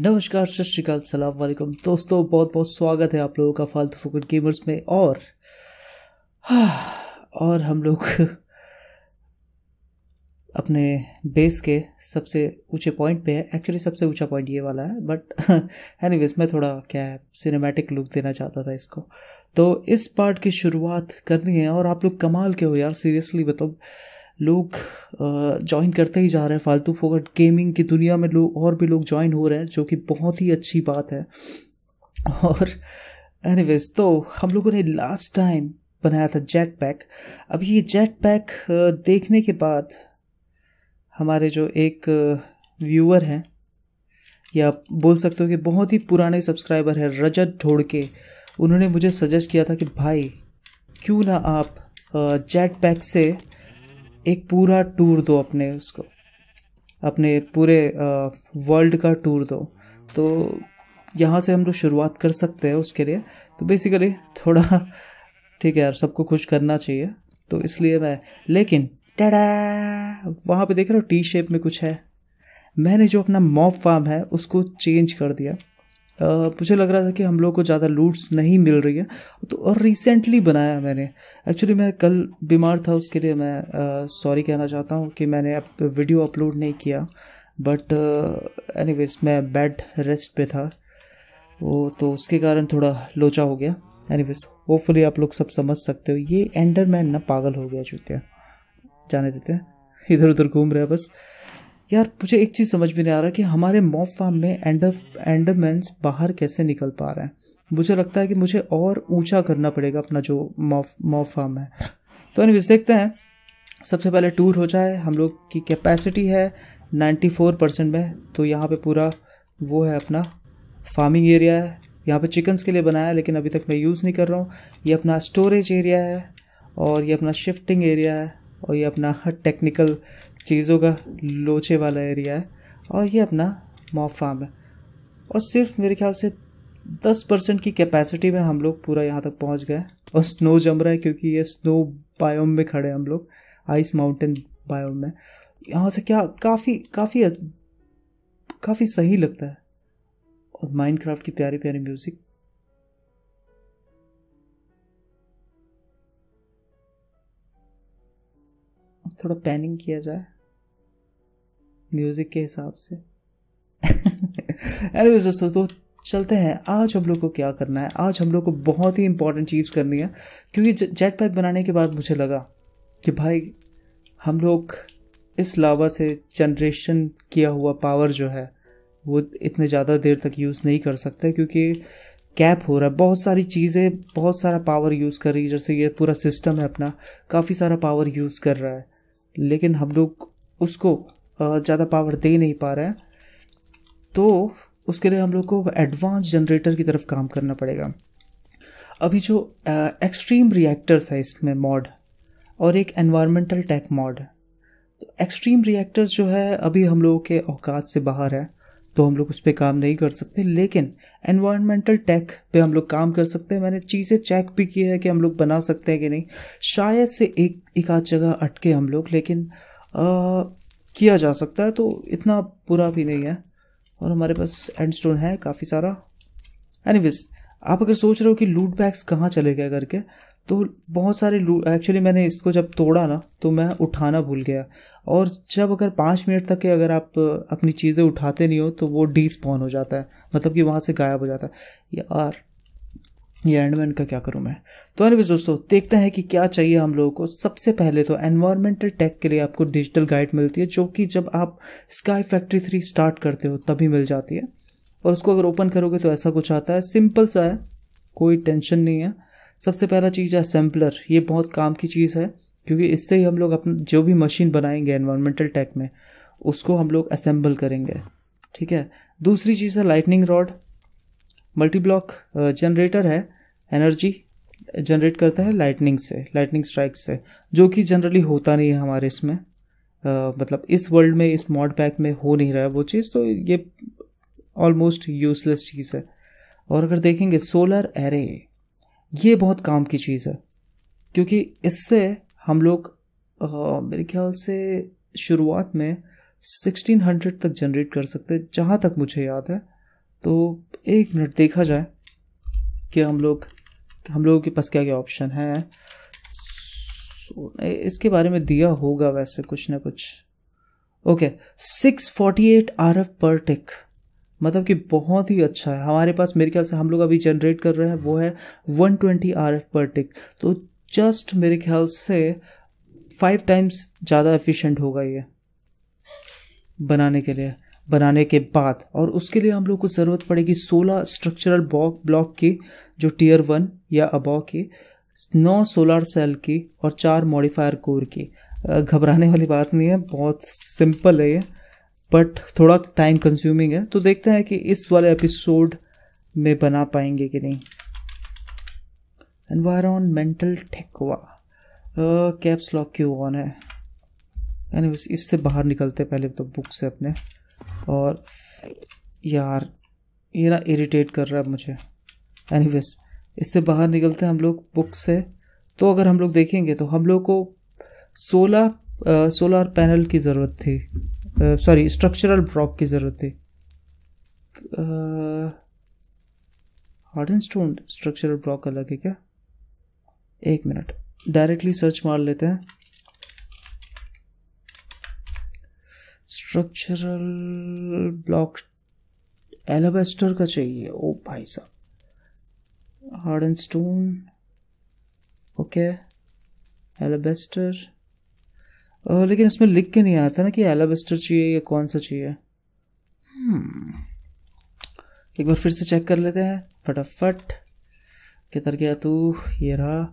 नमस्कार सत श्रीकाल सलाम वालेकुम दोस्तों बहुत बहुत स्वागत है आप लोगों का फालतू फुकट गेमर्स में और और हम लोग अपने बेस के सबसे ऊंचे पॉइंट पे है एक्चुअली सबसे ऊंचा पॉइंट ये वाला है बट वेज मैं थोड़ा क्या है सिनेमैटिक लुक देना चाहता था इसको तो इस पार्ट की शुरुआत करनी है और आप लोग कमाल के हो यार सीरियसली बताओ लोग ज्वाइन करते ही जा रहे हैं फालतू फोकट गेमिंग की दुनिया में लोग और भी लोग ज्वाइन हो रहे हैं जो कि बहुत ही अच्छी बात है और एनी तो हम लोगों ने लास्ट टाइम बनाया था जेट पैक अब ये जेट पैक देखने के बाद हमारे जो एक व्यूअर हैं या बोल सकते हो कि बहुत ही पुराने सब्सक्राइबर है रजत ढोड़के उन्होंने मुझे सजेस्ट किया था कि भाई क्यों ना आप जेट पैक से एक पूरा टूर दो अपने उसको अपने पूरे वर्ल्ड का टूर दो तो यहाँ से हम लोग शुरुआत कर सकते हैं उसके लिए तो बेसिकली थोड़ा ठीक है यार सबको खुश करना चाहिए तो इसलिए मैं लेकिन टडा वहाँ पे देख रहे हो टी शेप में कुछ है मैंने जो अपना मॉप फार्म है उसको चेंज कर दिया मुझे लग रहा था कि हम लोग को ज़्यादा लूट्स नहीं मिल रही है तो और रिसेंटली बनाया मैंने एक्चुअली मैं कल बीमार था उसके लिए मैं सॉरी कहना चाहता हूँ कि मैंने अप, वीडियो अपलोड नहीं किया बट एनी मैं बेड रेस्ट पे था वो तो उसके कारण थोड़ा लोचा हो गया एनी होपफुली आप लोग सब समझ सकते हो ये एंडरमैन ना पागल हो गया चूतिया जाने देते हैं इधर उधर घूम रहे हैं बस यार मुझे एक चीज़ समझ में नहीं आ रहा कि हमारे मॉप फार्म में एंड एंडरमैन्स बाहर कैसे निकल पा रहे हैं मुझे लगता है कि मुझे और ऊंचा करना पड़ेगा अपना जो मॉफ मॉब फार्म है तो एनीवेज देखते हैं सबसे पहले टूर हो जाए हम लोग की कैपेसिटी है 94 परसेंट में तो यहाँ पे पूरा वो है अपना फार्मिंग एरिया है यहाँ पे चिकन्स के लिए बनाया है लेकिन अभी तक मैं यूज़ नहीं कर रहा हूँ ये अपना स्टोरेज एरिया है और ये अपना शिफ्टिंग एरिया है और ये अपना टेक्निकल चीज़ों का लोचे वाला एरिया है और ये अपना मॉप फार्म है और सिर्फ मेरे ख्याल से दस परसेंट की कैपेसिटी में हम लोग पूरा यहाँ तक पहुँच गए और स्नो जम रहा है क्योंकि ये स्नो बायोम में खड़े हैं हम लोग आइस माउंटेन बायोम में यहाँ से क्या काफ़ी काफ़ी काफ़ी सही लगता है और माइनक्राफ्ट की प्यारी प्यारी म्यूज़िक थोड़ा पैनिंग किया जाए म्यूज़िक के हिसाब से अरे दोस्तों तो चलते हैं आज हम लोग को क्या करना है आज हम लोग को बहुत ही इंपॉर्टेंट चीज़ करनी है क्योंकि जेट पैक बनाने के बाद मुझे लगा कि भाई हम लोग इस लावा से जनरेशन किया हुआ पावर जो है वो इतने ज़्यादा देर तक यूज़ नहीं कर सकते क्योंकि कैप हो रहा है बहुत सारी चीज़ें बहुत सारा पावर यूज़ कर रही है जैसे ये पूरा सिस्टम है अपना काफ़ी सारा पावर यूज़ कर रहा है लेकिन हम लोग उसको ज़्यादा पावर दे नहीं पा रहा है तो उसके लिए हम लोग को एडवांस जनरेटर की तरफ काम करना पड़ेगा अभी जो एक्सट्रीम रिएक्टर्स है इसमें मॉड और एक एनवायरमेंटल टैक मॉड है तो एक्सट्रीम रिएक्टर्स जो है अभी हम लोगों के औकात से बाहर है तो हम लोग उस पर काम नहीं कर सकते लेकिन एनवायरमेंटल टैक पे हम लोग काम कर सकते हैं मैंने चीज़ें चेक भी की है कि हम लोग बना सकते हैं कि नहीं शायद से एक एक आध जगह अटके हम लोग लेकिन आ, किया जा सकता है तो इतना बुरा भी नहीं है और हमारे पास एंड स्टोन है काफ़ी सारा एनी आप अगर सोच रहे हो कि लूट बैग्स कहाँ चले गए करके तो बहुत सारे एक्चुअली मैंने इसको जब तोड़ा ना तो मैं उठाना भूल गया और जब अगर पाँच मिनट तक के अगर आप अपनी चीज़ें उठाते नहीं हो तो वो डी स्पॉन हो जाता है मतलब कि वहाँ से गायब हो जाता है यार ये में का क्या करूँ मैं तो एनवेज दोस्तों देखते हैं कि क्या चाहिए हम लोगों को सबसे पहले तो एनवायरमेंटल टेक के लिए आपको डिजिटल गाइड मिलती है जो कि जब आप स्काई फैक्ट्री थ्री स्टार्ट करते हो तभी मिल जाती है और उसको अगर ओपन करोगे तो ऐसा कुछ आता है सिंपल सा है कोई टेंशन नहीं है सबसे पहला चीज़ है सैम्पलर ये बहुत काम की चीज़ है क्योंकि इससे ही हम लोग अपना जो भी मशीन बनाएंगे एनवायरमेंटल टैक में उसको हम लोग असेंबल करेंगे ठीक है दूसरी चीज़ है lightning rod multi block generator है एनर्जी जनरेट करता है लाइटनिंग से लाइटनिंग स्ट्राइक से जो कि जनरली होता नहीं है हमारे इसमें मतलब इस वर्ल्ड में इस मॉड पैक में हो नहीं रहा है वो चीज़ तो ये ऑलमोस्ट यूजलेस चीज़ है और अगर देखेंगे सोलर एरे ये बहुत काम की चीज़ है क्योंकि इससे हम लोग मेरे ख्याल से शुरुआत में 1600 तक जनरेट कर सकते जहाँ तक मुझे याद है तो एक मिनट देखा जाए कि हम लोग हम लोगों के पास क्या क्या ऑप्शन है इसके बारे में दिया होगा वैसे कुछ ना कुछ okay six forty eight R F पर टिक मतलब कि बहुत ही अच्छा है हमारे पास मेरे ख्याल से हम लोग अभी जनरेट कर रहे हैं वो है वन ट्वेंटी आर एफ पर टिक तो जस्ट मेरे ख्याल से फाइव टाइम्स ज़्यादा एफिशिएंट होगा ये बनाने के लिए बनाने के बाद और उसके लिए हम लोग को ज़रूरत पड़ेगी सोलह स्ट्रक्चरल ब्लॉक ब्लॉक की जो टीयर वन या अबाव के नौ सोलर सेल की और चार मॉडिफायर कोर की घबराने वाली बात नहीं है बहुत सिंपल है ये बट थोड़ा टाइम कंज्यूमिंग है तो देखते हैं कि इस वाले एपिसोड में बना पाएंगे कि नहीं एनवायरमेंटल ठेकवा कैप्स लॉक क्यों ऑन है यानी इससे बाहर निकलते पहले तो बुक से अपने और यार ये ना इरिटेट कर रहा है मुझे वेज इससे बाहर निकलते हैं हम लोग बुक से तो अगर हम लोग देखेंगे तो हम लोग को सोलह सोलर पैनल की ज़रूरत थी सॉरी स्ट्रक्चरल ब्लॉक की ज़रूरत थी hardened stone structural block अलग है क्या एक मिनट डायरेक्टली सर्च मार लेते हैं स्ट्रक्चरल ब्लॉक एलोवेस्टर का चाहिए ओ भाई साहब hardened stone okay alabaster oh, लेकिन इसमें लिख के नहीं आता ना कि एलाबेस्टर चाहिए या कौन सा चाहिए hmm. एक बार फिर से चेक कर लेते हैं फटाफट किधर गया तू ये रहा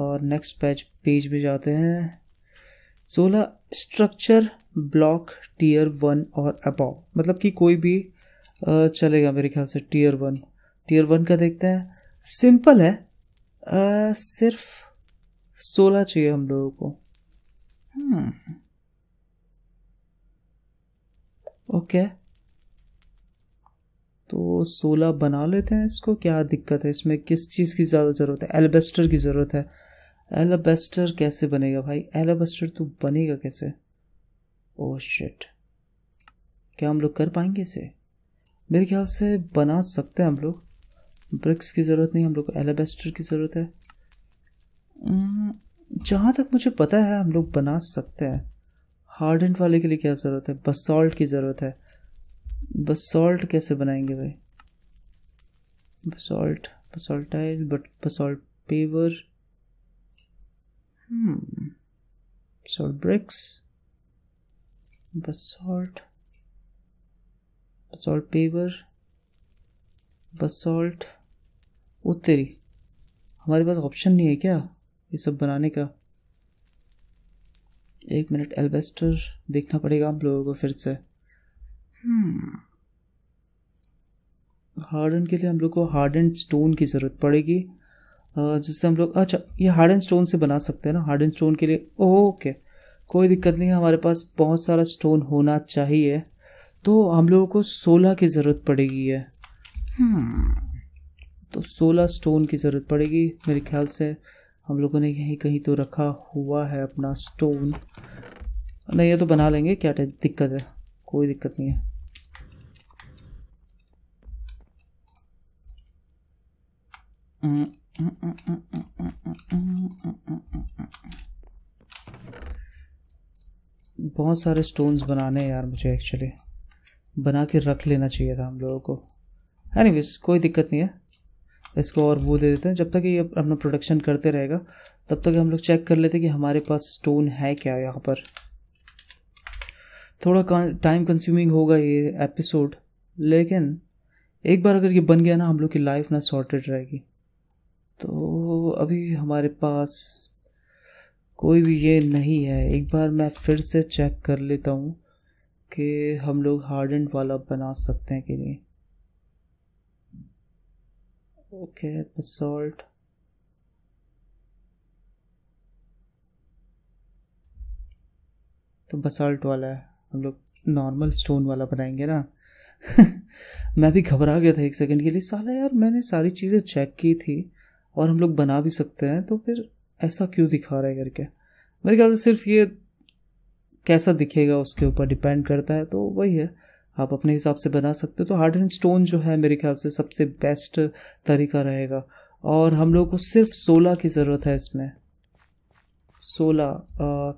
और नेक्स्ट पेज पेज में जाते हैं सोलह स्ट्रक्चर ब्लॉक टीयर वन और अबाव मतलब कि कोई भी चलेगा मेरे ख्याल से टीयर वन टीयर वन का देखते हैं सिंपल है आ, सिर्फ सोलह चाहिए हम लोगों को हम्म। ओके तो सोलह बना लेते हैं इसको क्या दिक्कत है इसमें किस चीज़ की ज़्यादा ज़रूरत है एलबेस्टर की ज़रूरत है एलबेस्टर कैसे बनेगा भाई एलबेस्टर तो बनेगा कैसे ओ शिट क्या हम लोग कर पाएंगे इसे मेरे ख्याल से बना सकते हैं हम लोग ब्रिक्स की ज़रूरत नहीं हम लोग को एलाबेस्टर की ज़रूरत है जहाँ तक मुझे पता है हम लोग बना सकते हैं एंड वाले के लिए क्या ज़रूरत है बसॉल्ट की ज़रूरत है बसॉल्ट कैसे बनाएंगे भाई basalt basalt tile but basalt paver hmm, salt bricks basalt basalt paver basalt वो तेरी हमारे पास ऑप्शन नहीं है क्या ये सब बनाने का एक मिनट एल्बेस्टर देखना पड़ेगा हम लोगों को फिर से हार्डन hmm. के लिए हम लोग को हार्ड एंड स्टोन की ज़रूरत पड़ेगी जिससे हम लोग अच्छा ये हार्ड एंड स्टोन से बना सकते हैं ना हार्ड एंड स्टोन के लिए ओके कोई दिक्कत नहीं है हमारे पास बहुत सारा स्टोन होना चाहिए तो हम लोगों को सोलह की ज़रूरत पड़ेगी है hmm. तो सोलह स्टोन की ज़रूरत पड़ेगी मेरे ख्याल से हम लोगों ने यहीं कहीं तो रखा हुआ है अपना स्टोन नहीं ये तो बना लेंगे क्या दिक्कत है कोई दिक्कत नहीं है बहुत सारे स्टोन्स बनाने हैं यार मुझे एक्चुअली बना के रख लेना चाहिए था हम लोगों को एनीवेज कोई दिक्कत नहीं है इसको और वो दे देते हैं जब तक ये अपना प्रोडक्शन करते रहेगा तब तक हम लोग चेक कर लेते हैं कि हमारे पास स्टोन है क्या यहाँ पर थोड़ा टाइम कंज्यूमिंग होगा ये एपिसोड लेकिन एक बार अगर ये बन गया ना हम लोग की लाइफ ना सॉर्टेड रहेगी तो अभी हमारे पास कोई भी ये नहीं है एक बार मैं फिर से चेक कर लेता हूँ कि हम लोग हार्ड एंड वाला बना सकते हैं कि नहीं okay basalt तो बसाल्ट वाला है हम लोग नॉर्मल स्टोन वाला बनाएंगे ना मैं भी घबरा गया था एक सेकंड के लिए साला यार मैंने सारी चीज़ें चेक की थी और हम लोग बना भी सकते हैं तो फिर ऐसा क्यों दिखा रहा है करके मेरे ख्याल से सिर्फ ये कैसा दिखेगा उसके ऊपर डिपेंड करता है तो वही है आप अपने हिसाब से बना सकते हो तो हार्ड एंड स्टोन जो है मेरे ख्याल से सबसे बेस्ट तरीका रहेगा और हम लोग को सिर्फ सोलह की ज़रूरत है इसमें सोलह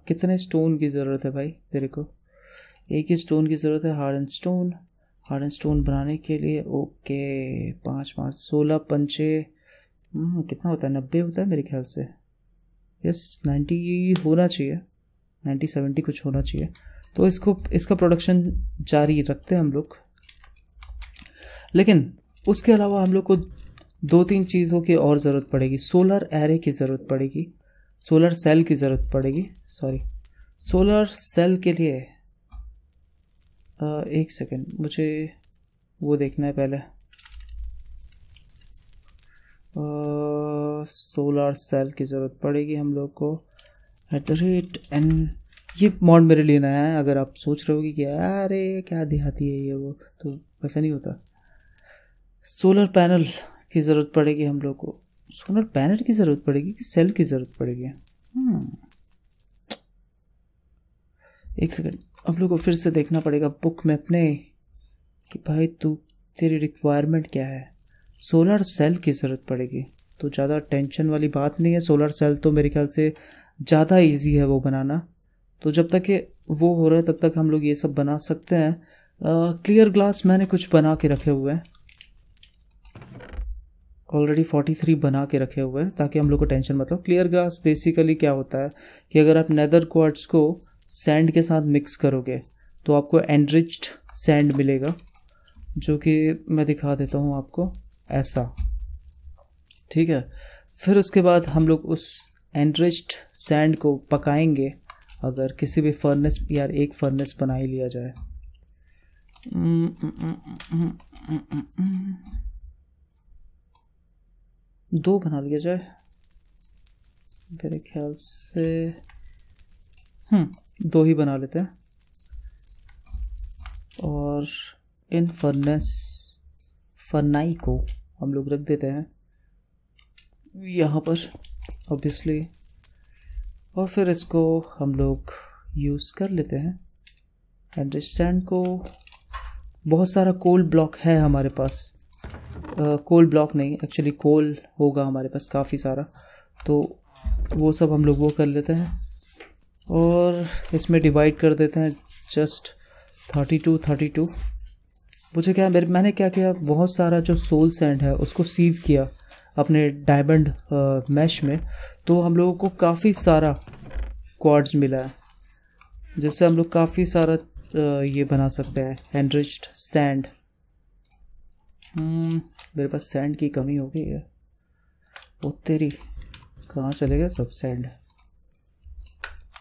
कितने स्टोन की ज़रूरत है भाई तेरे को एक ही स्टोन की ज़रूरत है hardened stone hardened stone बनाने के लिए ओके पाँच पाँच सोलह पंचे हम्म, कितना होता है नब्बे होता है मेरे ख्याल से यस नाइन्टी होना चाहिए नाइन्टी सेवेंटी कुछ होना चाहिए तो इसको इसका प्रोडक्शन जारी रखते हैं हम लोग लेकिन उसके अलावा हम लोग को दो तीन चीज़ों की और ज़रूरत पड़ेगी सोलर एरे की ज़रूरत पड़ेगी सोलर सेल की ज़रूरत पड़ेगी सॉरी सोलर सेल के लिए आ, एक सेकेंड मुझे वो देखना है पहले सोलर सेल की ज़रूरत पड़ेगी हम लोग को एट द रेट एन ये मॉड मेरे लिए नया है अगर आप सोच रहे हो कि अरे क्या देहाती है ये वो तो वैसा नहीं होता सोलर पैनल की ज़रूरत पड़ेगी हम लोग को सोलर पैनल की ज़रूरत पड़ेगी कि सेल की ज़रूरत पड़ेगी हम्म। एक सेकंड हम लोग को फिर से देखना पड़ेगा बुक में अपने कि भाई तू तेरी रिक्वायरमेंट क्या है सोलर सेल की ज़रूरत पड़ेगी तो ज़्यादा टेंशन वाली बात नहीं है सोलर सेल तो मेरे ख्याल से ज़्यादा इजी है वो बनाना तो जब तक ये वो हो रहा है तब तक हम लोग ये सब बना सकते हैं क्लियर ग्लास मैंने कुछ बना के रखे हुए हैं ऑलरेडी 43 बना के रखे हुए हैं ताकि हम लोग को टेंशन मतलब क्लियर ग्लास बेसिकली क्या होता है कि अगर आप नैदर क्वार्ट्स को सैंड के साथ मिक्स करोगे तो आपको एनरिच्ड सैंड मिलेगा जो कि मैं दिखा देता हूँ आपको ऐसा ठीक है फिर उसके बाद हम लोग उस एनरिच्ड सैंड को पकाएंगे अगर किसी भी फर्नेस यार एक फर्नेस बना ही लिया जाए दो बना लिया जाए मेरे ख्याल से हम्म दो ही बना लेते हैं और इन फर्नेस फरनाई को हम लोग रख देते हैं यहाँ पर ऑब्वियसली और फिर इसको हम लोग यूज़ कर लेते हैं एंड स्टैंड को बहुत सारा कोल ब्लॉक है हमारे पास कोल uh, ब्लॉक नहीं एक्चुअली कोल होगा हमारे पास काफ़ी सारा तो वो सब हम लोग वो कर लेते हैं और इसमें डिवाइड कर देते हैं just thirty two thirty two मुझे क्या मेरे मैंने क्या किया बहुत सारा जो सोल सैंड है उसको सीव किया अपने डायमंड मैश में तो हम लोगों को काफ़ी सारा क्वार्स मिला है जिससे हम लोग काफ़ी सारा ये बना सकते हैं एनरिच्ड हम्म, सैंड मेरे पास सैंड की कमी हो गई है वो तेरी कहाँ चले गए सब सैंड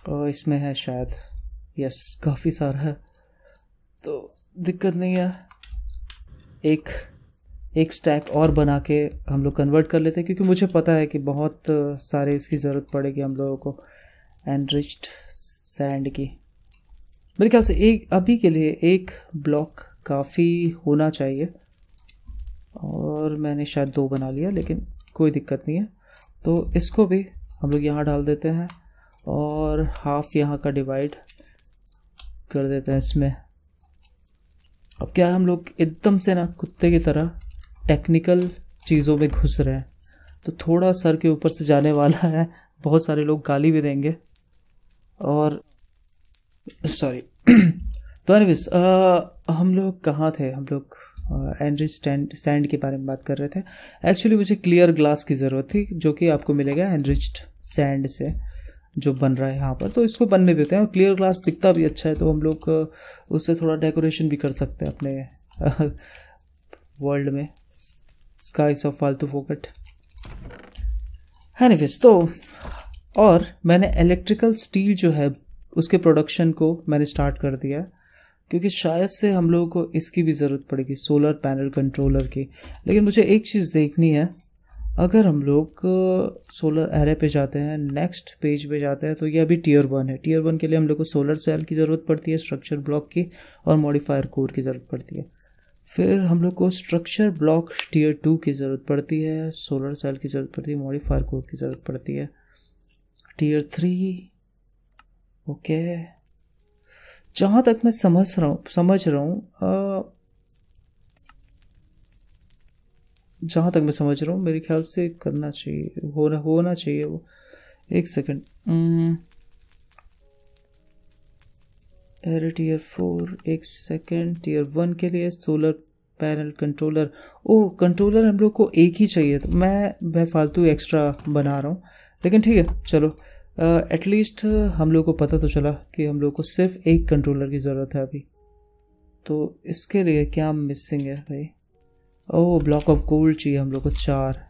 और इसमें है शायद यस काफ़ी सारा है तो दिक्कत नहीं है एक एक स्टैक और बना के हम लोग कन्वर्ट कर लेते हैं क्योंकि मुझे पता है कि बहुत सारे इसकी ज़रूरत पड़ेगी हम लोगों को एनरिच्ड सैंड की मेरे ख्याल से एक अभी के लिए एक ब्लॉक काफ़ी होना चाहिए और मैंने शायद दो बना लिया लेकिन कोई दिक्कत नहीं है तो इसको भी हम लोग यहाँ डाल देते हैं और हाफ यहाँ का डिवाइड कर देते हैं इसमें अब क्या है हम लोग एकदम से ना कुत्ते की तरह टेक्निकल चीज़ों में घुस रहे हैं तो थोड़ा सर के ऊपर से जाने वाला है बहुत सारे लोग गाली भी देंगे और सॉरी तो एनिविस हम लोग कहाँ थे हम लोग एंड्री स्टैंड सैंड के बारे में बात कर रहे थे एक्चुअली मुझे क्लियर ग्लास की ज़रूरत थी जो कि आपको मिलेगा एनरिच्ड सैंड से जो बन रहा है यहाँ पर तो इसको बनने देते हैं और क्लियर ग्लास दिखता भी अच्छा है तो हम लोग उससे थोड़ा डेकोरेशन भी कर सकते हैं अपने वर्ल्ड में स्काई ऑफ फालतू फोकट एनीवेज तो और मैंने इलेक्ट्रिकल स्टील जो है उसके प्रोडक्शन को मैंने स्टार्ट कर दिया क्योंकि शायद से हम लोगों को इसकी भी ज़रूरत पड़ेगी सोलर पैनल कंट्रोलर की लेकिन मुझे एक चीज़ देखनी है अगर हम लोग सोलर एरे पे जाते हैं नेक्स्ट पेज पे जाते हैं तो ये अभी टीयर वन है टीयर वन के लिए हम लोग को सोलर सेल की ज़रूरत पड़ती है स्ट्रक्चर ब्लॉक की और मॉडिफायर कोर की ज़रूरत पड़ती है फिर हम लोग को स्ट्रक्चर ब्लॉक टीयर टू की ज़रूरत पड़ती है सोलर सेल की ज़रूरत पड़ती है मॉडिफायर कोड की ज़रूरत पड़ती है टीयर थ्री ओके जहाँ तक मैं समझ रहा हूँ समझ रहा हूँ जहाँ तक मैं समझ रहा हूँ मेरे ख्याल से करना चाहिए होना होना चाहिए वो एक सेकेंड एर टीयर फोर एक सेकेंड टीयर वन के लिए solar panel controller oh controller हम लोग को एक ही चाहिए तो मैं फालतू एक्स्ट्रा बना रहा हूँ लेकिन ठीक है चलो एटलीस्ट uh, हम लोग को पता तो चला कि हम लोग को सिर्फ एक कंट्रोलर की ज़रूरत है अभी तो इसके लिए क्या मिसिंग है भाई ओ ब्लॉक ऑफ गोल्ड चाहिए हम लोग को चार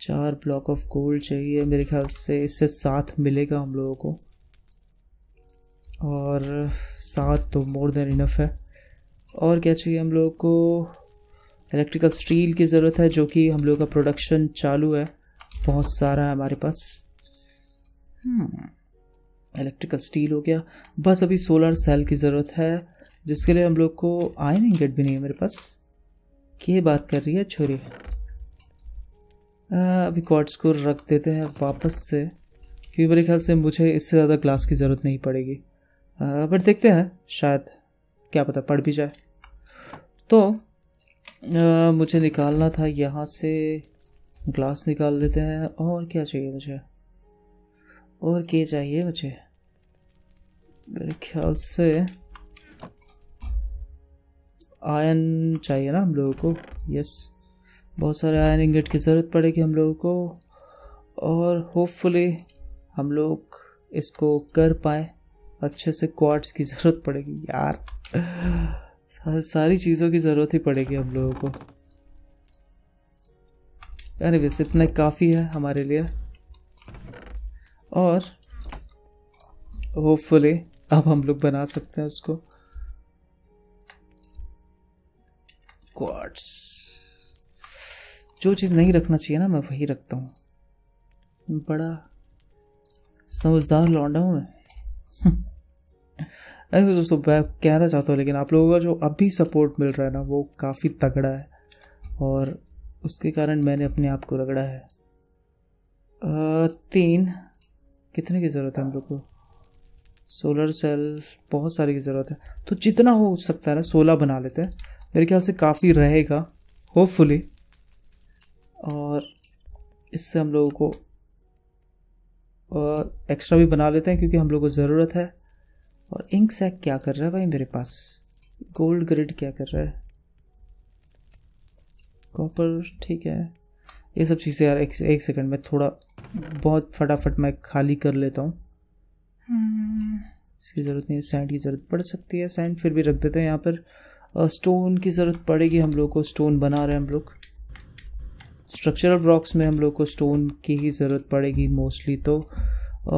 चार ब्लॉक ऑफ गोल्ड चाहिए मेरे ख्याल से इससे साथ मिलेगा हम लोगों को और सात तो मोर देन इनफ है और क्या चाहिए हम लोगों को इलेक्ट्रिकल स्टील की ज़रूरत है जो कि हम लोग का प्रोडक्शन चालू है बहुत सारा है हमारे पास इलेक्ट्रिकल hmm. स्टील हो गया बस अभी सोलर सेल की ज़रूरत है जिसके लिए हम लोग को आयन इंगेट भी नहीं है मेरे पास ये बात कर रही है छोरी अभी क्वार्ट्स को रख देते हैं वापस से क्योंकि मेरे ख्याल से मुझे इससे ज़्यादा ग्लास की ज़रूरत नहीं पड़ेगी बट देखते हैं शायद क्या पता पढ़ भी जाए तो आ, मुझे निकालना था यहाँ से ग्लास निकाल लेते हैं और क्या चाहिए मुझे और क्या चाहिए मुझे मेरे ख्याल से आयन चाहिए ना हम लोगों को यस बहुत सारे आयन इंगेट की ज़रूरत पड़ेगी हम लोगों को और होपफुली हम लोग इसको कर पाएँ अच्छे से क्वार्ट्स की ज़रूरत पड़ेगी यार सारी चीज़ों की ज़रूरत ही पड़ेगी हम लोगों को यानी वैसे इतना काफ़ी है हमारे लिए और होपफुली अब हम लोग बना सकते हैं उसको क्वार्ट्स जो चीज़ नहीं रखना चाहिए ना मैं वही रखता हूँ बड़ा समझदार लौंडा हूँ मैं ऐसे तो दोस्तों मैं कहना चाहता हूँ लेकिन आप लोगों का जो अभी सपोर्ट मिल रहा है ना वो काफ़ी तगड़ा है और उसके कारण मैंने अपने आप को रगड़ा है तीन कितने की ज़रूरत है हम लोग को सोलर सेल बहुत सारे की ज़रूरत है तो जितना हो सकता है ना सोलह बना लेते हैं मेरे ख्याल से काफ़ी रहेगा होपफुली और इससे हम लोगों को एक्स्ट्रा भी बना लेते हैं क्योंकि हम लोग को ज़रूरत है और इंक सैक क्या कर रहा है भाई मेरे पास गोल्ड ग्रिड क्या कर रहा है कॉपर ठीक है ये सब चीज़ें यार एक, एक सेकंड में थोड़ा बहुत फटाफट मैं खाली कर लेता हूँ इसकी ज़रूरत नहीं है सैंड की ज़रूरत पड़ सकती है सैंड फिर भी रख देते हैं यहाँ पर स्टोन की ज़रूरत पड़ेगी हम लोग को स्टोन बना रहे हैं हम लोग स्ट्रक्चरल ब्लॉक्स में हम लोग को स्टोन की ही ज़रूरत पड़ेगी मोस्टली तो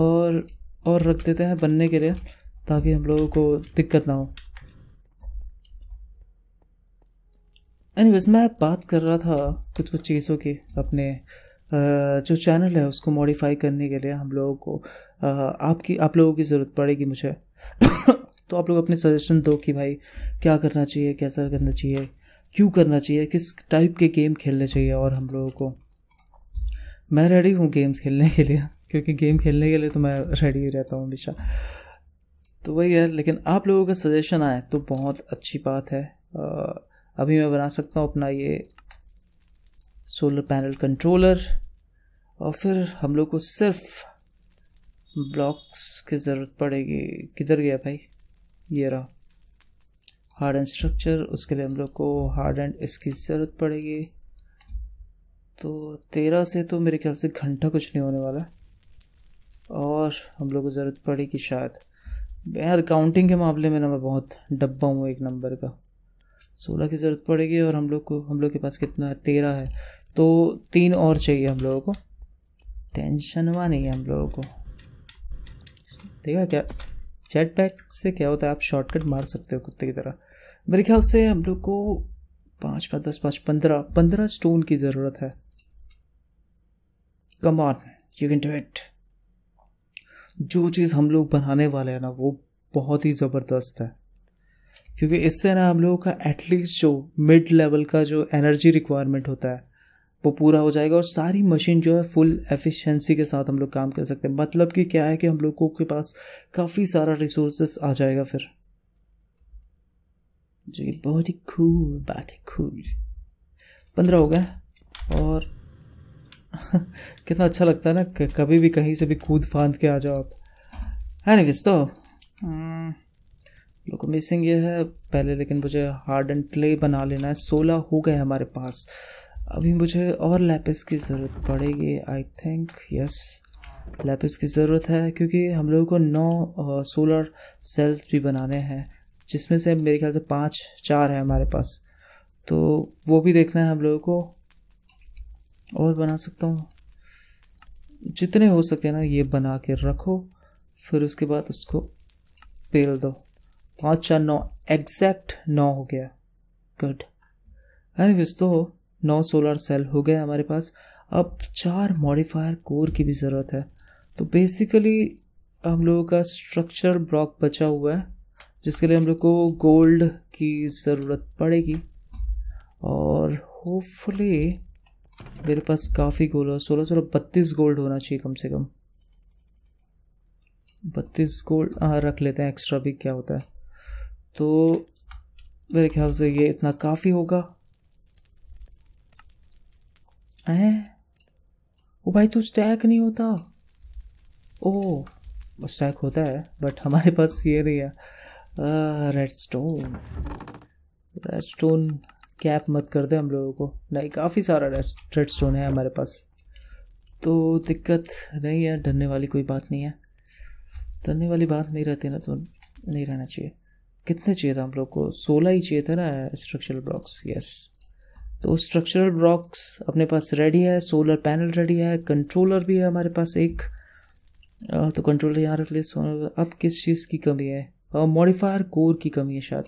और और रख देते हैं बनने के लिए ताकि हम लोगों को दिक्कत ना हो एनीवेज मैं बात कर रहा था कुछ कुछ चीज़ों की अपने जो चैनल है उसको मॉडिफाई करने के लिए हम लोगों को आपकी आप लोगों की ज़रूरत पड़ेगी मुझे तो आप लोग अपने सजेशन दो कि भाई क्या करना चाहिए कैसा करना चाहिए क्यों करना चाहिए किस टाइप के गेम खेलने चाहिए और हम लोगों को मैं रेडी हूँ गेम्स खेलने के लिए क्योंकि गेम खेलने के लिए तो मैं रेडी ही रहता हूँ हमेशा तो वही है लेकिन आप लोगों का सजेशन आए तो बहुत अच्छी बात है अभी मैं बना सकता हूँ अपना ये सोलर पैनल कंट्रोलर और फिर हम लोग को सिर्फ ब्लॉक्स की ज़रूरत पड़ेगी किधर गया भाई ये रहा हार्ड एंड स्ट्रक्चर उसके लिए हम लोग को हार्ड एंड इसकी ज़रूरत पड़ेगी तो तेरह से तो मेरे ख्याल से घंटा कुछ नहीं होने वाला और हम लोग को ज़रूरत पड़ेगी शायद यार काउंटिंग के मामले में ना मैं बहुत डब्बा हूँ एक नंबर का सोलह की ज़रूरत पड़ेगी और हम लोग को हम लोग के पास कितना है तेरह है तो तीन और चाहिए हम लोगों को टेंशन हुआ नहीं है हम लोगों को देखा क्या चैट पैक से क्या होता है आप शॉर्टकट मार सकते हो कुत्ते की तरह मेरे ख्याल से हम लोग को पाँच का दस पाँच पंद्रह पंद्रह स्टोन की ज़रूरत है come on you can do it जो चीज़ हम लोग बनाने वाले हैं ना वो बहुत ही ज़बरदस्त है क्योंकि इससे ना हम लोगों का एटलीस्ट जो मिड लेवल का जो एनर्जी रिक्वायरमेंट होता है वो पूरा हो जाएगा और सारी मशीन जो है फुल एफिशिएंसी के साथ हम लोग काम कर सकते हैं मतलब कि क्या है कि हम लोगों के पास काफ़ी सारा रिसोर्सेस आ जाएगा फिर जो कि बहुत ही खूब बात है खूब पंद्रह हो गए और कितना अच्छा लगता है ना कभी भी कहीं से भी कूद फांद के आ जाओ आप है किस तो लोग हम्म, मिसिंग ये है पहले लेकिन मुझे हार्ड एंड क्ले बना लेना है सोलह हो गए हमारे पास अभी मुझे और लैपिस की ज़रूरत पड़ेगी आई थिंक यस लैपिस की ज़रूरत है क्योंकि हम लोगों को नौ सोलर सेल्स भी बनाने हैं जिसमें से मेरे ख्याल से पाँच चार है हमारे पास तो वो भी देखना है हम लोगों को और बना सकता हूँ जितने हो सके ना ये बना के रखो फिर उसके बाद उसको पेल दो पाँच चार नौ एग्जैक्ट नौ हो गया गुड एनीवेज तो नौ सोलर सेल हो गए हमारे पास अब चार मॉडिफायर कोर की भी ज़रूरत है तो बेसिकली हम लोगों का स्ट्रक्चर ब्लॉक बचा हुआ है जिसके लिए हम लोग को गोल्ड की ज़रूरत पड़ेगी और होपफुली मेरे पास काफ़ी गोल है सोलह सोलह बत्तीस गोल्ड होना चाहिए कम से कम बत्तीस गोल्ड हाँ रख लेते हैं एक्स्ट्रा भी क्या होता है तो मेरे ख्याल से ये इतना काफ़ी होगा हैं ओ भाई तू तो स्टैक नहीं होता ओ स्टैक होता है बट हमारे पास ये नहीं है redstone redstone cap मत कर दे हम लोगों को नहीं काफ़ी सारा रेड स्टोन है हमारे पास तो दिक्कत नहीं है डरने वाली कोई बात नहीं है डरने वाली बात नहीं रहती ना तो नहीं रहना चाहिए कितने चाहिए था हम लोग को सोलह ही चाहिए था ना स्ट्रक्चरल ब्लॉक्स यस तो स्ट्रक्चरल ब्लॉक्स अपने पास रेडी है सोलर पैनल रेडी है कंट्रोलर भी है हमारे पास एक तो कंट्रोलर यहाँ रख ले सोलर अब किस चीज़ की कमी है मॉडिफायर कोर की कमी है शायद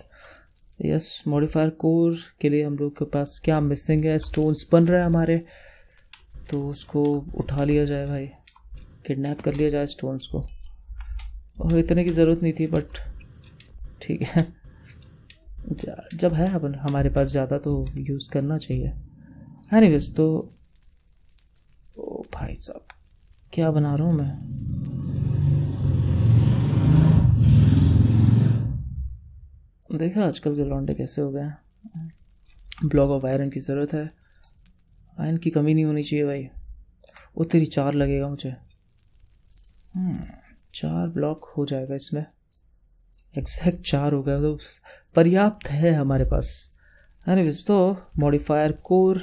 यस मॉडिफायर कोर के लिए हम लोग के पास क्या मिसिंग है स्टोन्स बन रहे हैं हमारे तो उसको उठा लिया जाए भाई किडनैप कर लिया जाए स्टोन्स को और इतने की ज़रूरत नहीं थी बट ठीक है जब है अपन हमारे पास ज़्यादा तो यूज़ करना चाहिए है एनीवेज तो ओ भाई साहब क्या बना रहा हूँ मैं देखा आजकल के लॉन्डे कैसे हो गए हैं ब्लॉक ऑफ आयरन की ज़रूरत है आयरन की कमी नहीं होनी चाहिए भाई वो तेरी चार लगेगा मुझे hmm, चार ब्लॉक हो जाएगा इसमें एग्जैक्ट चार हो गया तो पर्याप्त है हमारे पास अरे वैसे तो मॉडिफायर कोर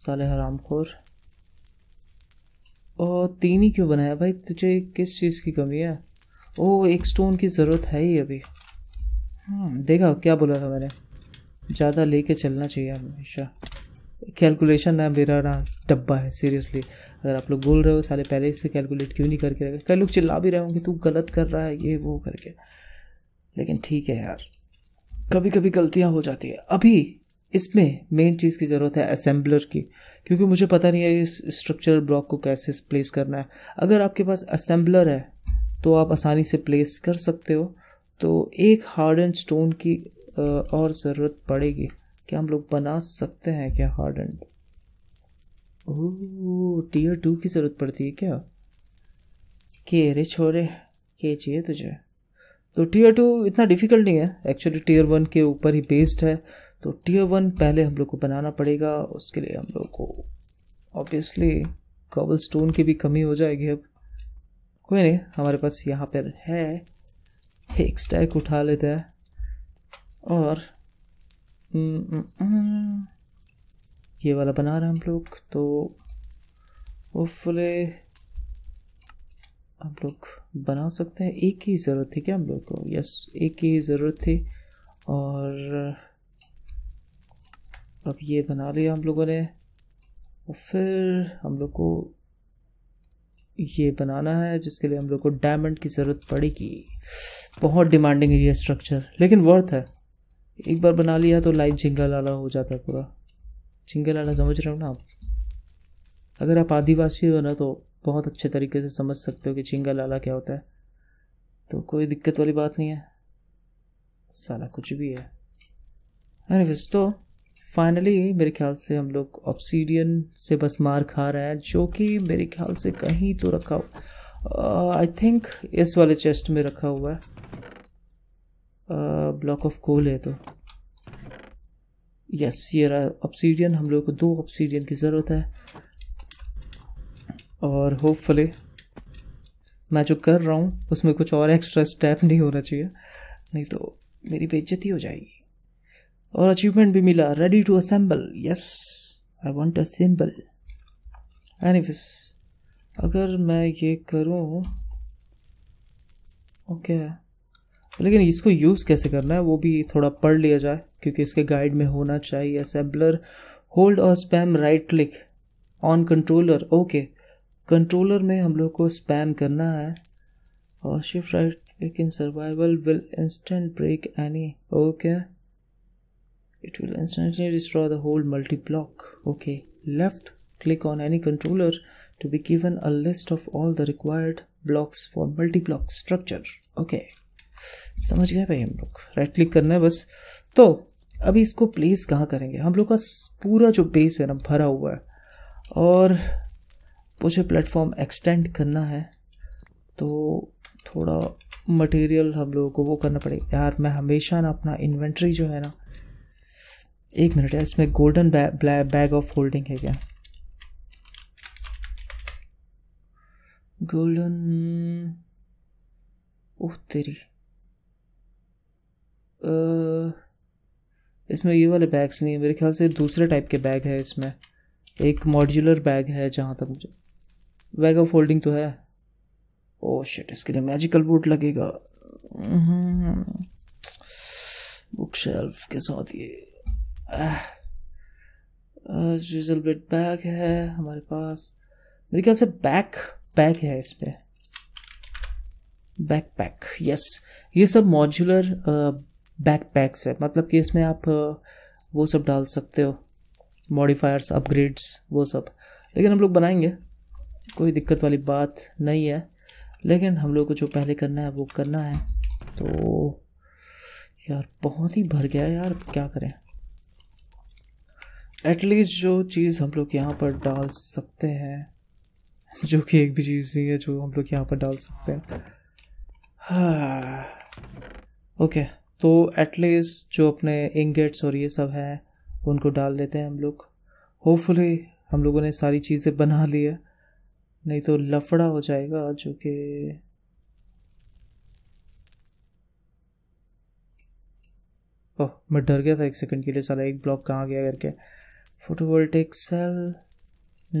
साले हराम कोर और तीन ही क्यों बनाया भाई तुझे किस चीज़ की कमी है ओ एक स्टोन की ज़रूरत है ही अभी हाँ देखा क्या बोला था मैंने ज़्यादा लेके चलना चाहिए हमेशा कैलकुलेशन ना मेरा ना डब्बा है सीरियसली अगर आप लोग बोल रहे हो साले पहले से कैलकुलेट क्यों नहीं करके रखे कई लोग चिल्ला भी रहे होंगे तू गलत कर रहा है ये वो करके लेकिन ठीक है यार कभी कभी गलतियाँ हो जाती है अभी इसमें मेन चीज़ की ज़रूरत है असेंबलर की क्योंकि मुझे पता नहीं है इस स्ट्रक्चर ब्लॉक को कैसे प्लेस करना है अगर आपके पास असेंबलर है तो आप आसानी से प्लेस कर सकते हो तो एक हार्ड एंड स्टोन की और ज़रूरत पड़ेगी क्या हम लोग बना सकते हैं क्या hardened oh tier two की ज़रूरत पड़ती है क्या के रे छोरे के चाहिए तुझे तो टीयर टू इतना डिफ़िकल्ट नहीं है एक्चुअली टीयर वन के ऊपर ही बेस्ड है तो टीयर वन पहले हम लोग को बनाना पड़ेगा उसके लिए हम लोग को ऑब्वियसली कबल स्टोन की भी कमी हो जाएगी अब कोई नहीं हमारे पास यहाँ पर है एक स्टैक उठा लेते हैं और हम्म, हम्म, हम्म, ये वाला बना रहे हैं हम लोग तो होपफुली हम लोग बना सकते हैं एक ही ज़रूरत थी क्या हम लोग को यस एक की ज़रूरत थी और अब ये बना लिया हम लोगों ने और फिर हम लोग को ये बनाना है जिसके लिए हम लोग को डायमंड की ज़रूरत पड़ेगी बहुत डिमांडिंग है ये स्ट्रक्चर लेकिन वर्थ है एक बार बना लिया तो लाइफ झिंगा लाला हो जाता है पूरा झिंगा लाला समझ रहे हो ना आप अगर आप आदिवासी हो ना तो बहुत अच्छे तरीके से समझ सकते हो कि झिंगा लाला क्या होता है तो कोई दिक्कत वाली बात नहीं है सला कुछ भी है अरे तो फाइनली मेरे ख्याल से हम लोग ऑप्सीडियन से बस मार खा रहे हैं जो कि मेरे ख्याल से कहीं तो रखा आई थिंक uh, इस वाले चेस्ट में रखा हुआ है ब्लॉक ऑफ कोल है तो यस ये रहा ऑप्सीडियन हम लोग को दो ऑप्सीडियन की ज़रूरत है और होपफुली मैं जो कर रहा हूँ उसमें कुछ और एक्स्ट्रा स्टेप नहीं होना चाहिए नहीं तो मेरी बेइज्जती हो जाएगी और अचीवमेंट भी मिला ready to assemble yes I want assemble any अगर मैं ये करूँ ओके okay. लेकिन इसको यूज़ कैसे करना है वो भी थोड़ा पढ़ लिया जाए क्योंकि इसके गाइड में होना चाहिए असेंबलर होल्ड और spam right click on controller okay controller में हम लोग को स्पैम करना है और शिफ्ट राइट लेकिन in survival will instant break any okay It will instantly destroy the whole multi-block. Okay, left click on any controller to be given a list of all the required blocks for multi-block structure. Okay, समझ गए भाई हम लोग right click करना है बस तो अभी इसको प्लेस कहाँ करेंगे हम लोग का पूरा जो बेस है ना भरा हुआ है और मुझे प्लेटफॉर्म एक्सटेंड करना है तो थोड़ा मटेरियल हम लोगों को वो करना पड़ेगा यार मैं हमेशा ना अपना इन्वेंट्री जो है ना एक मिनट है इसमें गोल्डन बैग ऑफ होल्डिंग है क्या गोल्डन ओह तेरी इसमें ये वाले बैग्स नहीं है मेरे ख्याल से दूसरे टाइप के बैग है इसमें एक मॉड्यूलर बैग है जहाँ तक मुझे बैग ऑफ होल्डिंग तो है ओ शिट इसके लिए मैजिकल बूट लगेगा बुक हम्म, शेल्फ के साथ ये एज यूजल बैग है हमारे पास मेरे ख्याल से बैक पैक है इस पर बैक पैक यस ये सब मॉड्यूलर बैक पैक्स है मतलब कि इसमें आप वो सब डाल सकते हो मॉडिफायर्स अपग्रेड्स वो सब लेकिन हम लोग बनाएंगे कोई दिक्कत वाली बात नहीं है लेकिन हम लोग को जो पहले करना है वो करना है तो यार बहुत ही भर गया यार क्या करें एटलीस्ट जो चीज़ हम लोग यहाँ पर डाल सकते हैं जो कि एक भी चीज़ नहीं है जो हम लोग यहाँ पर डाल सकते हैं हाँ ओके तो एटलीस्ट जो अपने इंगेट्स और ये सब हैं उनको डाल देते हैं हम लोग होपफुली हम लोगों ने सारी चीज़ें बना ली है नहीं तो लफड़ा हो जाएगा जो कि ओह मैं डर गया था एक सेकंड के लिए साला एक ब्लॉक कहाँ गया करके फोटोवोल्टिक सेल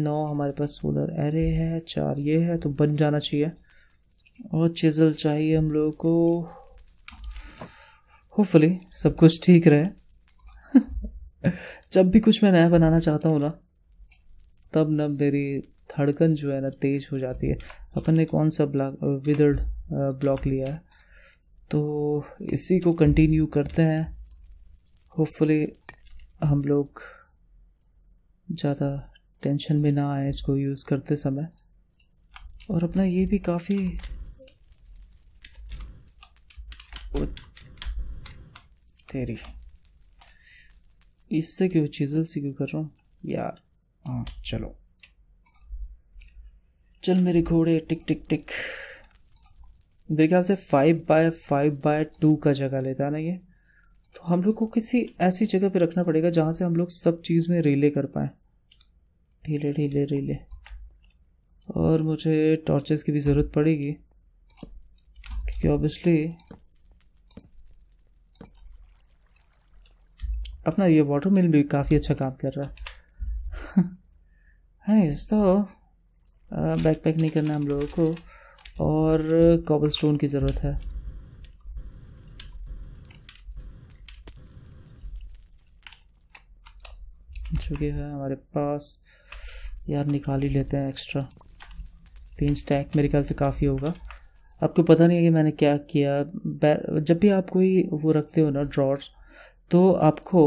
नौ हमारे पास सोलर एरे है चार ये है तो बन जाना चाहिए और चिजल चाहिए हम लोगों को होपफुली सब कुछ ठीक रहे जब भी कुछ मैं नया बनाना चाहता हूँ ना तब ना मेरी धड़कन जो है ना तेज हो जाती है अपन ने कौन सा ब्लॉक विदर्ड ब्लॉक लिया है तो इसी को कंटिन्यू करते हैं होपफुली हम लोग ज़्यादा टेंशन में ना आए इसको यूज़ करते समय और अपना ये भी काफ़ी तेरी इससे क्यों चीजल से क्यों कर रहा हूँ यार हाँ चलो चल मेरे घोड़े टिक टिक टिक मेरे ख्याल से five by five by two का जगह लेता है ना ये तो हम लोग को किसी ऐसी जगह पे रखना पड़ेगा जहाँ से हम लोग सब चीज़ में रिले कर पाएँ ढीले ढीले ढीले और मुझे टॉर्चेस की भी ज़रूरत पड़ेगी क्योंकि ऑब्वियसली अपना ये वाटर मिल भी काफ़ी अच्छा काम कर रहा है इस तो बैक पैक नहीं करना हम लोगों को और कॉबल स्टोन की ज़रूरत है चुके हैं हमारे पास यार निकाल ही लेते हैं एक्स्ट्रा तीन स्टैक मेरे ख्याल से काफ़ी होगा आपको पता नहीं है कि मैंने क्या किया जब भी आप कोई वो रखते हो ना ड्रॉर्स तो आपको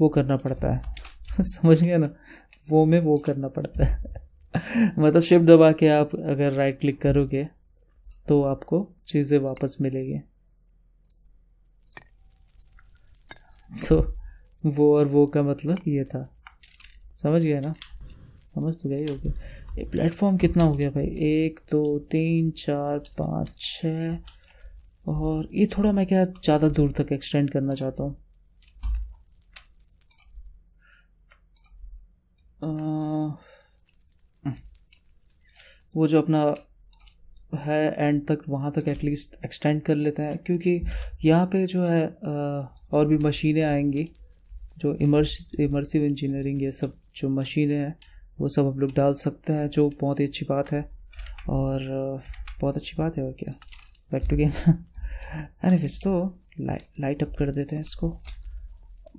वो करना पड़ता है समझ गया ना वो में वो करना पड़ता है मतलब शिफ्ट दबा के आप अगर राइट क्लिक करोगे तो आपको चीज़ें वापस मिलेगी तो वो और वो का मतलब ये था समझ गया ना समझ तो गए हो हो गया प्लेटफॉर्म कितना हो गया भाई एक दो तीन चार पाँच छः और ये थोड़ा मैं क्या ज़्यादा दूर तक एक्सटेंड करना चाहता हूँ वो जो अपना है एंड तक वहाँ तक एटलीस्ट एक्सटेंड कर लेते हैं क्योंकि यहाँ पे जो है और भी मशीनें आएंगी जो इमर्स इमर्सिव इंजीनियरिंग ये सब जो मशीनें हैं वो सब आप लोग डाल सकते हैं जो बहुत ही अच्छी बात है और बहुत अच्छी बात है और क्या बैक टू गेम अरे फिर तो लाइ लाइट अप कर देते हैं इसको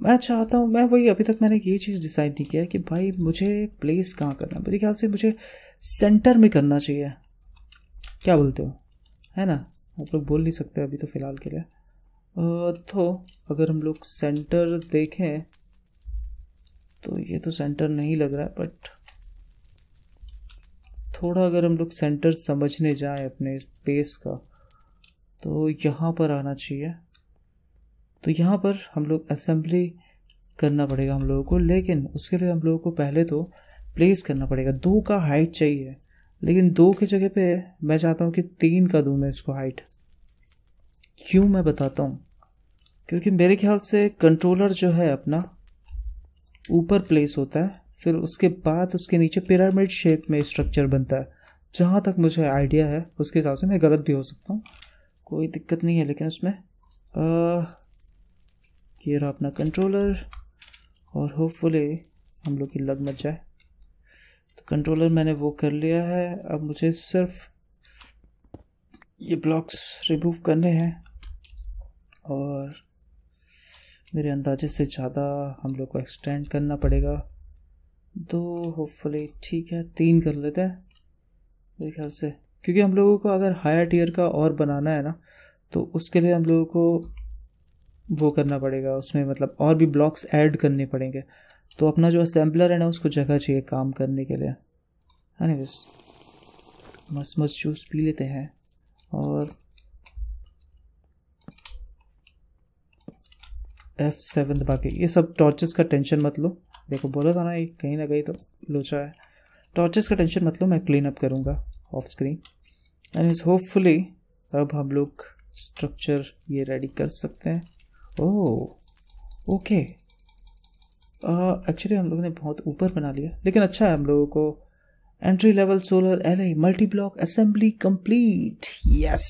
मैं चाहता हूँ मैं वही अभी तक मैंने ये चीज़ डिसाइड नहीं किया कि भाई मुझे प्लेस कहाँ करना मेरे ख्याल से मुझे सेंटर में करना चाहिए क्या बोलते हो है ना आप लोग बोल नहीं सकते अभी तो फ़िलहाल के लिए तो अगर हम लोग सेंटर देखें तो ये तो सेंटर नहीं लग रहा है बट थोड़ा अगर हम लोग सेंटर समझने जाएं अपने स्पेस का तो यहाँ पर आना चाहिए तो यहाँ पर हम लोग असेंबली करना पड़ेगा हम लोगों को लेकिन उसके लिए हम लोगों को पहले तो प्लेस करना पड़ेगा दो का हाइट चाहिए लेकिन दो की जगह पे मैं चाहता हूँ कि तीन का दूँ मैं इसको हाइट क्यों मैं बताता हूँ क्योंकि मेरे ख्याल से कंट्रोलर जो है अपना ऊपर प्लेस होता है फिर उसके बाद उसके नीचे पिरामिड शेप में स्ट्रक्चर बनता है जहाँ तक मुझे आइडिया है उसके हिसाब से मैं गलत भी हो सकता हूँ कोई दिक्कत नहीं है लेकिन उसमें ये रहा अपना कंट्रोलर और होपफुली हम लोग की लग मच जाए तो कंट्रोलर मैंने वो कर लिया है अब मुझे सिर्फ ये ब्लॉक्स रिमूव करने हैं और मेरे अंदाजे से ज़्यादा हम लोग को एक्सटेंड करना पड़ेगा दो तो होपफुली ठीक है तीन कर लेते हैं मेरे ख्याल से क्योंकि हम लोगों को अगर हायर टीयर का और बनाना है ना तो उसके लिए हम लोगों को वो करना पड़ेगा उसमें मतलब और भी ब्लॉक्स ऐड करने पड़ेंगे तो अपना जो असेंबलर है ना उसको जगह चाहिए काम करने के लिए है ना बस मस्त मस्त जूस पी लेते हैं और एफ सेवन दबा के ये सब टॉर्चेस का टेंशन मत लो देखो बोला था ना एक कहीं ना कहीं तो लोचा है टॉर्चेस का टेंशन मतलब मैं क्लीन अप करूँगा off screen and is hopefully अब हम लोग स्ट्रक्चर ये रेडी कर सकते हैं ओह ओके एक्चुअली हम लोगों ने बहुत ऊपर बना लिया लेकिन अच्छा है हम लोगों को entry level solar L I multi block assembly complete yes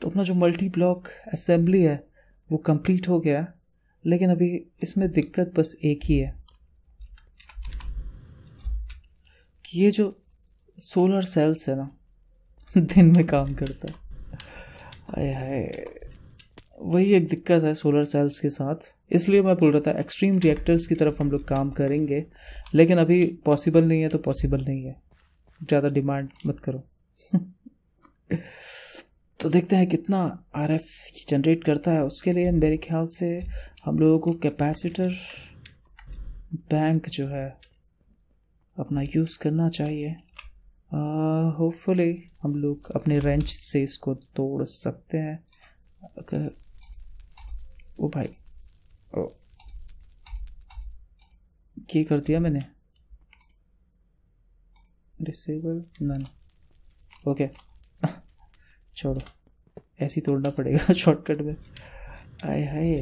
तो अपना जो मल्टी ब्लॉक असेंबली है वो कंप्लीट हो गया लेकिन अभी इसमें दिक्कत बस एक ही है कि ये जो सोलर सेल्स है ना दिन में काम करता है आए हाय वही एक दिक्कत है सोलर सेल्स के साथ इसलिए मैं बोल रहा था एक्सट्रीम रिएक्टर्स की तरफ हम लोग काम करेंगे लेकिन अभी पॉसिबल नहीं है तो पॉसिबल नहीं है ज़्यादा डिमांड मत करो तो देखते हैं कितना आर जनरेट करता है उसके लिए मेरे ख्याल से हम लोगों को कैपेसिटर बैंक जो है अपना यूज़ करना चाहिए होपफुली हम लोग अपने रेंच से इसको तोड़ सकते हैं अगर ओ भाई ओ ये कर दिया मैंने डिसेबल नन ओके छोड़ो ऐसे ही तोड़ना पड़ेगा शॉर्टकट में आए हाय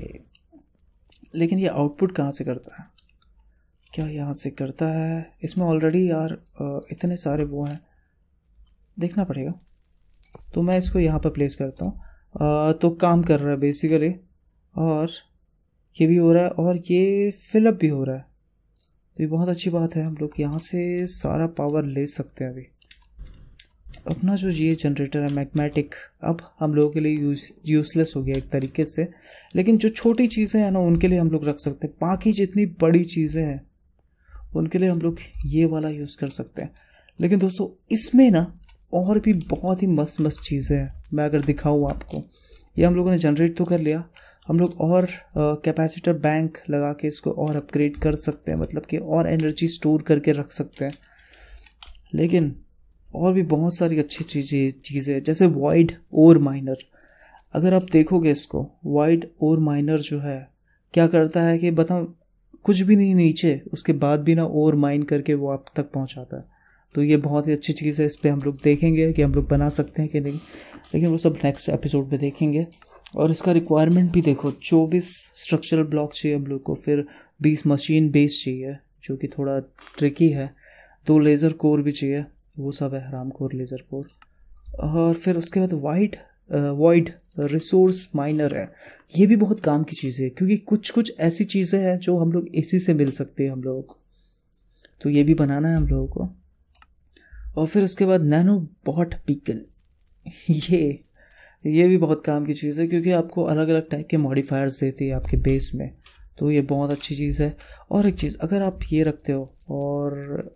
लेकिन ये आउटपुट कहाँ से करता है क्या यहाँ से करता है इसमें ऑलरेडी यार इतने सारे वो हैं देखना पड़ेगा तो मैं इसको यहाँ पर प्लेस करता हूँ तो काम कर रहा है बेसिकली और ये भी हो रहा है और ये फिलअप भी हो रहा है तो ये बहुत अच्छी बात है हम लोग यहाँ से सारा पावर ले सकते हैं अभी अपना जो ये जनरेटर है मैगमेटिक अब हम लोगों के लिए यूज यूज़लेस हो गया एक तरीके से लेकिन जो छोटी चीज़ें हैं ना उनके लिए हम लोग रख सकते हैं बाकी जितनी बड़ी चीज़ें हैं उनके लिए हम लोग ये वाला यूज़ कर सकते हैं लेकिन दोस्तों इसमें ना और भी बहुत ही मस्त मस्त चीज़ें हैं मैं अगर दिखाऊँ आपको ये हम लोगों ने जनरेट तो कर लिया हम लोग और कैपेसिटर बैंक लगा के इसको और अपग्रेड कर सकते हैं मतलब कि और एनर्जी स्टोर करके रख सकते हैं लेकिन और भी बहुत सारी अच्छी चीज़ें चीज़ें जैसे वाइड और माइनर अगर आप देखोगे इसको वाइड और माइनर जो है क्या करता है कि बताऊँ कुछ भी नहीं नीचे उसके बाद भी ना और माइन करके वो आप तक पहुंचाता है तो ये बहुत ही अच्छी चीज़ है इस पर हम लोग देखेंगे कि हम लोग बना सकते हैं कि नहीं लेकिन वो सब नेक्स्ट एपिसोड में देखेंगे और इसका रिक्वायरमेंट भी देखो चौबीस स्ट्रक्चरल ब्लॉक चाहिए हम लोग को फिर बीस मशीन बेस चाहिए जो कि थोड़ा ट्रिकी है दो लेज़र कोर भी चाहिए वो सब है हराम खोर लेज़र कोर और फिर उसके बाद वाइट वाइड रिसोर्स माइनर है ये भी बहुत काम की चीज़ है क्योंकि कुछ कुछ ऐसी चीज़ें हैं जो हम लोग इसी से मिल सकते हैं हम लोगों को तो ये भी बनाना है हम लोगों को और फिर उसके बाद नैनो बॉट पिकन ये ये भी बहुत काम की चीज़ है क्योंकि आपको अलग अलग टाइप के मॉडिफायर्स देती है आपके बेस में तो ये बहुत अच्छी चीज़ है और एक चीज़ अगर आप ये रखते हो और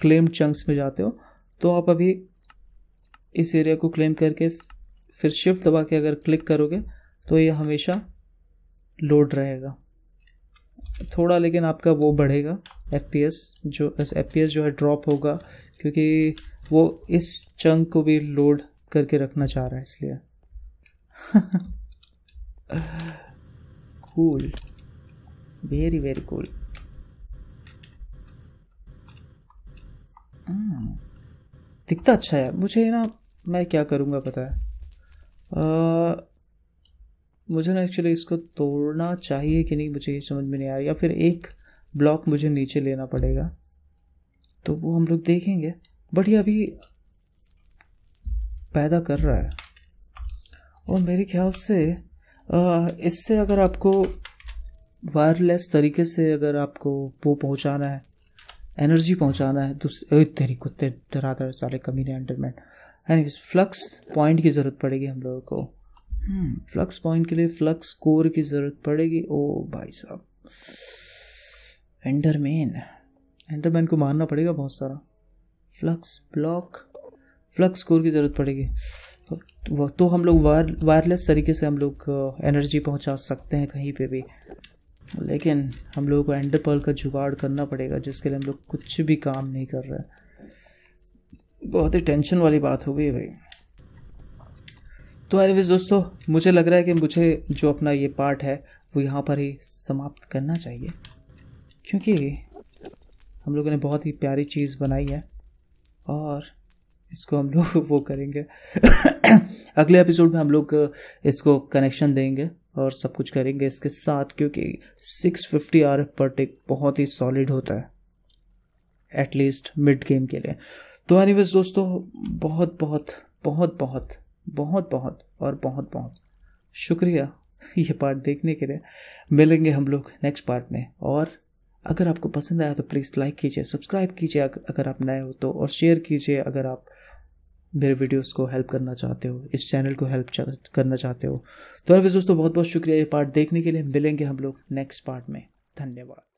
क्लेम चंक्स में जाते हो तो आप अभी इस एरिया को क्लेम करके फिर शिफ्ट दबा के अगर क्लिक करोगे तो ये हमेशा लोड रहेगा थोड़ा लेकिन आपका वो बढ़ेगा एफ जो एफ जो है ड्रॉप होगा क्योंकि वो इस चंक को भी लोड करके रखना चाह रहा है इसलिए कूल वेरी वेरी कूल दिखता अच्छा है मुझे ना मैं क्या करूँगा पता है आ, मुझे ना एक्चुअली इसको तोड़ना चाहिए कि नहीं मुझे ये समझ में नहीं आ रही या फिर एक ब्लॉक मुझे नीचे लेना पड़ेगा तो वो हम लोग देखेंगे बट ये अभी पैदा कर रहा है और मेरे ख्याल से इससे अगर आपको वायरलेस तरीके से अगर आपको वो पहुंचाना है एनर्जी पहुंचाना है दूसरे तो तेरी कुत्ते डराता है साले कमी ने अंडरमैन है फ्लक्स पॉइंट की ज़रूरत पड़ेगी हम लोगों को फ्लक्स hmm, पॉइंट के लिए फ्लक्स कोर की ज़रूरत पड़ेगी ओ भाई साहब एंडरमैन एंडरमैन को मारना पड़ेगा बहुत सारा फ्लक्स ब्लॉक फ्लक्स कोर की ज़रूरत पड़ेगी तो, तो हम लोग वायर वायरलेस तरीके से हम लोग एनर्जी uh, पहुंचा सकते हैं कहीं पे भी लेकिन हम लोगों को एंडर पर्ल का जुगाड़ करना पड़ेगा जिसके लिए हम लोग कुछ भी काम नहीं कर रहे बहुत ही टेंशन वाली बात हो गई भाई तो एनिवेज दोस्तों मुझे लग रहा है कि मुझे जो अपना ये पार्ट है वो यहाँ पर ही समाप्त करना चाहिए क्योंकि हम लोगों ने बहुत ही प्यारी चीज़ बनाई है और इसको हम लोग वो करेंगे अगले एपिसोड में हम लोग इसको कनेक्शन देंगे और सब कुछ करेंगे इसके साथ क्योंकि 650 फिफ्टी आर पर टिक बहुत ही सॉलिड होता है एटलीस्ट मिड गेम के लिए तो एनी दोस्तों बहुत बहुत बहुत बहुत बहुत बहुत और बहुत बहुत शुक्रिया ये पार्ट देखने के लिए मिलेंगे हम लोग नेक्स्ट पार्ट में और अगर आपको पसंद आया तो प्लीज़ लाइक कीजिए सब्सक्राइब कीजिए अगर आप नए हो तो और शेयर कीजिए अगर आप मेरे वीडियोस को हेल्प करना चाहते हो इस चैनल को हेल्प करना चाहते हो तो हरविज़ दोस्तों बहुत बहुत शुक्रिया ये पार्ट देखने के लिए मिलेंगे हम लोग नेक्स्ट पार्ट में धन्यवाद